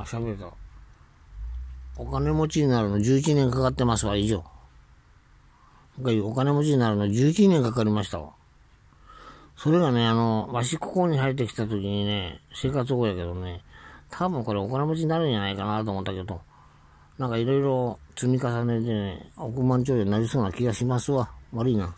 あ、喋れた。お金持ちになるの11年かかってますわ、以上。お金持ちになるの11年かかりましたわ。それがね、あの、わしここに入ってきた時にね、生活保護やけどね、多分これお金持ちになるんじゃないかなと思ったけど、なんかいろいろ積み重ねてね、億万長者になりそうな気がしますわ。悪いな。